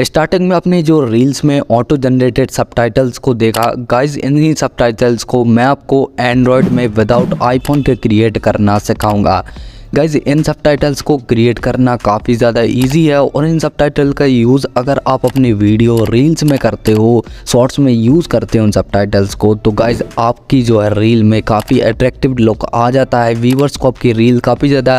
Starting में अपने जो रील्स में ऑटो जनरेटेड सबटाइटल्स को देखा गाइस इन्हीं सबटाइटल्स को मैं आपको एंड्रॉयड में विदाउट आईफोन के क्रिएट करना सिखाऊंगा गाइज इन सब टाइटल्स को क्रिएट करना काफ़ी ज़्यादा ईजी है और इन सब टाइटल का यूज़ अगर आप अपनी वीडियो रील्स में करते हो शॉर्ट्स में यूज़ करते हो उन सब टाइटल्स को तो गाइज आपकी जो है रील में काफ़ी अट्रैक्टिव लुक आ जाता है व्यूवर्स को आपकी रील काफ़ी ज़्यादा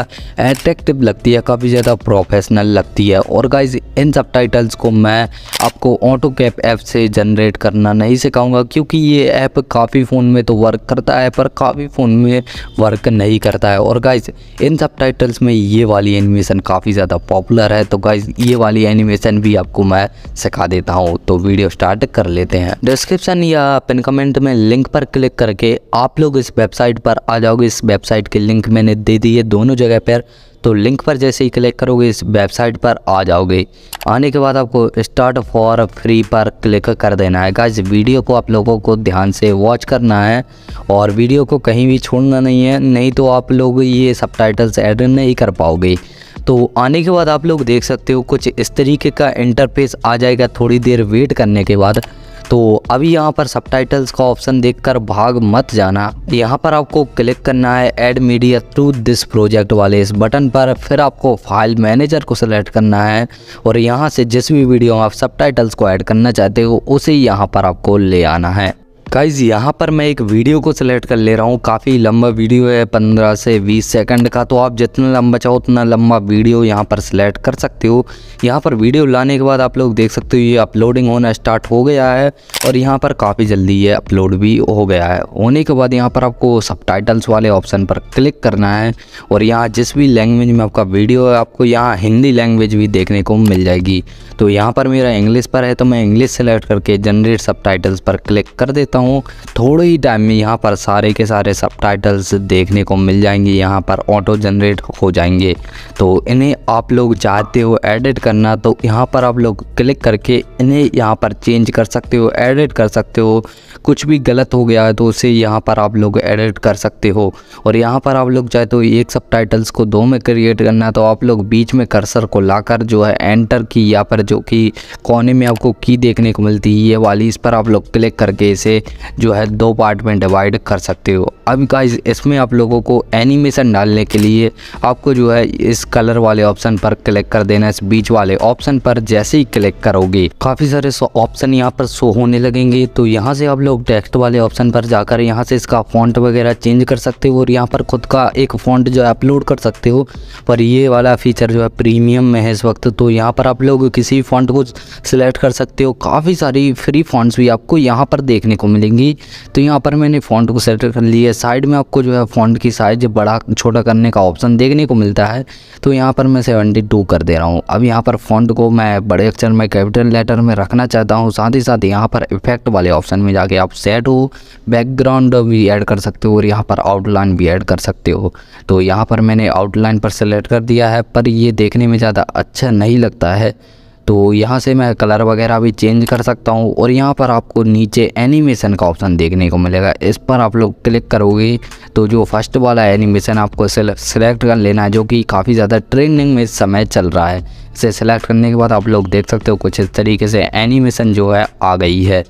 अट्रैक्टिव लगती है काफ़ी ज़्यादा प्रोफेशनल लगती है और गाइज इन सब टाइटल्स को मैं आपको ऑटो कैप ऐप से जनरेट करना नहीं सिखाऊंगा क्योंकि ये ऐप काफ़ी फ़ोन में तो वर्क करता है पर काफ़ी फ़ोन में वर्क नहीं करता है और गाइज इन सब टाइटल्स में ये वाली एनिमेशन काफ़ी ज़्यादा पॉपुलर है तो गाइज ये वाली एनिमेशन भी आपको मैं सिखा देता हूँ तो वीडियो स्टार्ट कर लेते हैं डिस्क्रिप्शन या पिन कमेंट में लिंक पर क्लिक करके आप लोग इस वेबसाइट पर आ जाओगे इस वेबसाइट के लिंक मैंने दे दी है दोनों जगह पर तो लिंक पर जैसे ही क्लिक करोगे इस वेबसाइट पर आ जाओगे आने के बाद आपको स्टार्ट फॉर फ्री पर क्लिक कर देना है गाइज वीडियो को आप लोगों को ध्यान से वॉच करना है और वीडियो को कहीं भी छोड़ना नहीं है नहीं तो आप लोग ये सब टाइटल्स एड नहीं कर पाओगे तो आने के बाद आप लोग देख सकते हो कुछ इस तरीके का इंटरफेस आ जाएगा थोड़ी देर वेट करने के बाद तो अभी यहाँ पर सब का ऑप्शन देखकर भाग मत जाना यहाँ पर आपको क्लिक करना है add media to this project वाले इस बटन पर फिर आपको फाइल मैनेजर को सिलेक्ट करना है और यहाँ से जिस भी वीडियो आप सब को ऐड करना चाहते हो उसे यहाँ पर आपको ले आना है गाइज यहाँ पर मैं एक वीडियो को सिलेक्ट कर ले रहा हूँ काफ़ी लंबा वीडियो है पंद्रह से बीस सेकंड का तो आप जितना लंबा चाहो उतना लंबा वीडियो यहाँ पर सिलेक्ट कर सकते हो यहाँ पर वीडियो लाने के बाद आप लोग देख सकते हो ये अपलोडिंग होना स्टार्ट हो गया है और यहाँ पर काफ़ी जल्दी ये अपलोड भी हो गया है होने के बाद यहाँ पर आपको सब वाले ऑप्शन पर क्लिक करना है और यहाँ जिस भी लैंग्वेज में आपका वीडियो है आपको यहाँ हिंदी लैंग्वेज भी देखने को मिल जाएगी तो यहाँ पर मेरा इंग्लिश पर है तो मैं इंग्लिश सेलेक्ट करके जनरेट सब पर क्लिक कर देता हूँ हूँ थोड़े ही टाइम में यहाँ पर सारे के सारे सब देखने को मिल जाएंगे यहाँ पर ऑटो जनरेट हो जाएंगे तो इन्हें आप लोग चाहते हो एडिट करना तो यहाँ पर आप लोग क्लिक करके इन्हें यहाँ पर चेंज कर सकते हो एडिट कर सकते हो कुछ भी गलत हो गया है तो उसे यहाँ पर आप लोग एडिट कर सकते हो और यहाँ पर आप लोग चाहे तो एक सब को दो में क्रिएट करना तो आप लोग बीच में कर्सर को लाकर जो है एंटर की यहाँ पर जो कि कोने में आपको की देखने को मिलती है ये वाली इस पर आप लोग क्लिक करके इसे जो है दो पार्ट में डिवाइड कर सकते हो अब गाइज इसमें आप लोगों को एनिमेशन डालने के लिए आपको जो है इस कलर वाले ऑप्शन पर क्लिक कर देना इस बीच वाले ऑप्शन पर जैसे ही क्लिक करोगे काफ़ी सारे ऑप्शन यहाँ पर शो होने लगेंगे तो यहाँ से आप लोग टेक्स्ट वाले ऑप्शन पर जाकर यहाँ से इसका फॉन्ट वगैरह चेंज कर सकते हो और यहाँ पर खुद का एक फॉन्ट जो है अपलोड कर सकते हो पर ये वाला फीचर जो है प्रीमियम में है इस वक्त तो यहाँ पर आप लोग किसी फॉन्ट को सिलेक्ट कर सकते हो काफ़ी सारी फ्री फॉन्ट्स भी आपको यहाँ पर देखने को मिल मिलेंगी तो यहाँ पर मैंने फ़ॉन्ट को सेलेक्ट कर लिया है साइड में आपको जो है फ़ॉन्ट की साइज़ बड़ा छोटा करने का ऑप्शन देखने को मिलता है तो यहाँ पर मैं सेवेंटी टू कर दे रहा हूँ अब यहाँ पर फ़ॉन्ट को मैं बड़े अक्षर में कैपिटल लेटर में रखना चाहता हूँ साथ ही साथ यहाँ पर इफेक्ट वाले ऑप्शन में जाके आप सेट हो बैकग्राउंड भी ऐड कर सकते हो और यहाँ पर आउटलाइन भी ऐड कर सकते हो तो यहाँ पर मैंने आउटलाइन पर सेलेक्ट कर दिया है पर ये देखने में ज़्यादा अच्छा नहीं लगता है तो यहाँ से मैं कलर वगैरह भी चेंज कर सकता हूँ और यहाँ पर आपको नीचे एनिमेशन का ऑप्शन देखने को मिलेगा इस पर आप लोग क्लिक करोगे तो जो फर्स्ट वाला एनिमेशन आपको सिलेक्ट कर लेना है जो कि काफ़ी ज़्यादा ट्रेंडिंग में समय चल रहा है इसे सिलेक्ट करने के बाद आप लोग देख सकते हो कुछ इस तरीके से एनिमेशन जो है आ गई है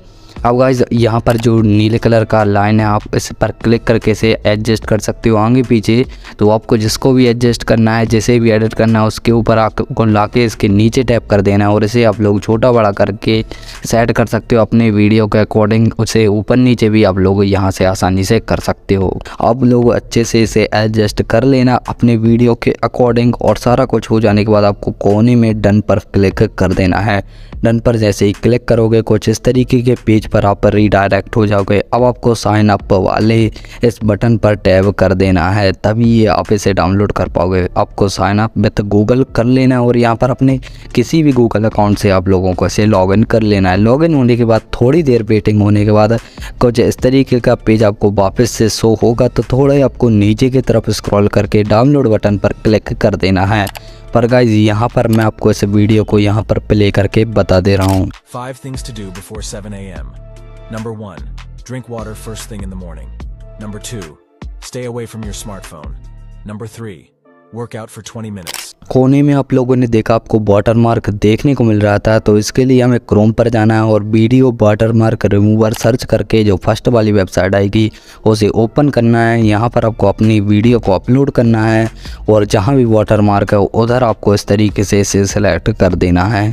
अब गाइज यहाँ पर जो नीले कलर का लाइन है आप इस पर क्लिक करके इसे एडजस्ट कर सकते हो आगे पीछे तो आपको जिसको भी एडजस्ट करना है जैसे भी एडिट करना है उसके ऊपर आपको ला के इसके नीचे टैप कर देना है और इसे आप लोग छोटा बड़ा करके सेट कर सकते हो अपने वीडियो के अकॉर्डिंग उसे ऊपर नीचे भी आप लोग यहाँ से आसानी से कर सकते हो आप लोग अच्छे से इसे एडजस्ट कर लेना अपने वीडियो के अकॉर्डिंग और सारा कुछ हो जाने के बाद आपको कोने में डन पर क्लिक कर देना है डन पर जैसे ही क्लिक करोगे कुछ इस तरीके के पेज पेज पर आप रिडायरेक्ट हो जाओगे अब आपको साइन अप वाले इस बटन पर टैब कर देना है तभी ये आप इसे डाउनलोड कर पाओगे आपको साइन अप विथ गूगल कर लेना है और यहाँ पर अपने किसी भी गूगल अकाउंट से आप लोगों को इसे लॉगिन कर लेना है लॉगिन होने के बाद थोड़ी देर वेटिंग होने के बाद कुछ इस तरीके का पेज आपको वापस से शो होगा तो थोड़ा आपको नीचे की तरफ स्क्रॉल करके डाउनलोड बटन पर क्लिक कर देना है पर गाइज यहाँ पर मैं आपको इस वीडियो को यहाँ पर प्ले करके बता दे रहा हूँ Number one, Drink water first thing in the morning. Number two, Stay away from your smartphone. Number three, Work out for 20 minutes. कोने में आप लोगों ने देखा आपको वाटर मार्क देखने को मिल रहा था तो इसके लिए हमें क्रोम पर जाना है और video water mark remover search करके जो फर्स्ट वाली वेबसाइट आएगी उसे ओपन करना है यहाँ पर आपको अपनी वीडियो को अपलोड करना है और जहाँ भी वाटर मार्क है उधर आपको इस तरीके से इसे सेलेक्ट कर देना है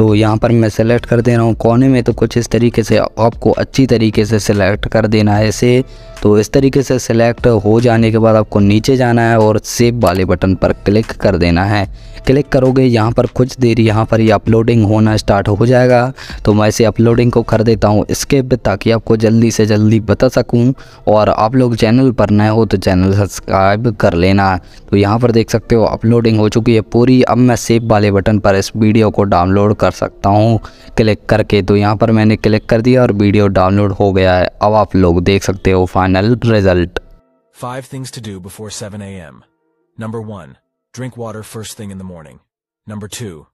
तो यहाँ पर मैं सेलेक्ट कर दे रहा हूँ कोने में तो कुछ इस तरीके से आपको अच्छी तरीके से सिलेक्ट कर देना है इसे तो इस तरीके से सिलेक्ट हो जाने के बाद आपको नीचे जाना है और सेव वाले बटन पर क्लिक कर देना है क्लिक करोगे यहाँ पर कुछ देर यहाँ पर ये अपलोडिंग होना स्टार्ट हो जाएगा तो मैं इसे अपलोडिंग को कर देता हूँ स्किप ताकि आपको जल्दी से जल्दी बता सकूँ और आप लोग चैनल पर नए हो तो चैनल सब्सक्राइब कर लेना तो यहाँ पर देख सकते हो अपलोडिंग हो चुकी है पूरी अब मैं सेव वाले बटन पर इस वीडियो को डाउनलोड कर कर सकता हूँ क्लिक करके तो यहाँ पर मैंने क्लिक कर दिया और वीडियो डाउनलोड हो गया है अब आप लोग देख सकते हो final result five things to do before seven A M number one drink water first thing in the morning number to